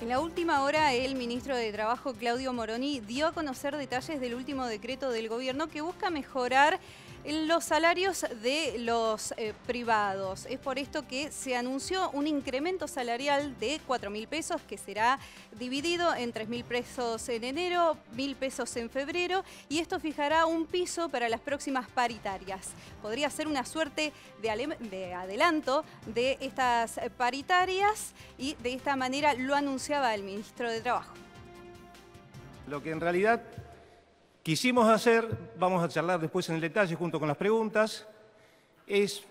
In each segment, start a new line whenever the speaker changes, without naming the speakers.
En la última hora, el ministro de Trabajo, Claudio Moroni, dio a conocer detalles del último decreto del gobierno que busca mejorar los salarios de los eh, privados. Es por esto que se anunció un incremento salarial de 4 mil pesos que será dividido en 3.000 mil pesos en enero, mil pesos en febrero y esto fijará un piso para las próximas paritarias. Podría ser una suerte de, de adelanto de estas paritarias y de esta manera lo anunció el ministro de Trabajo.
Lo que en realidad quisimos hacer, vamos a charlar después en el detalle junto con las preguntas, es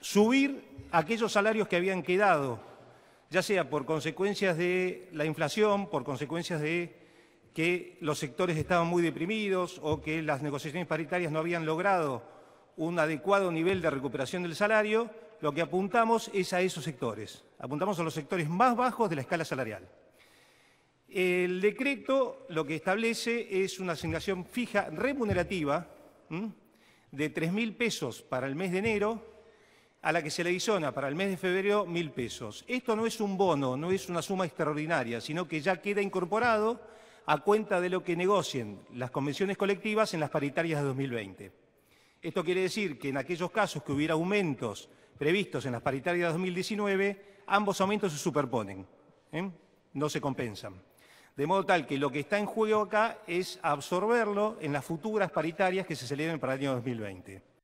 subir aquellos salarios que habían quedado, ya sea por consecuencias de la inflación, por consecuencias de que los sectores estaban muy deprimidos o que las negociaciones paritarias no habían logrado un adecuado nivel de recuperación del salario, lo que apuntamos es a esos sectores. Apuntamos a los sectores más bajos de la escala salarial. El decreto lo que establece es una asignación fija remunerativa de 3.000 pesos para el mes de enero, a la que se le adiciona para el mes de febrero 1.000 pesos. Esto no es un bono, no es una suma extraordinaria, sino que ya queda incorporado a cuenta de lo que negocien las convenciones colectivas en las paritarias de 2020. Esto quiere decir que en aquellos casos que hubiera aumentos previstos en las paritarias de 2019, ambos aumentos se superponen, ¿eh? no se compensan. De modo tal que lo que está en juego acá es absorberlo en las futuras paritarias que se celebren para el año 2020.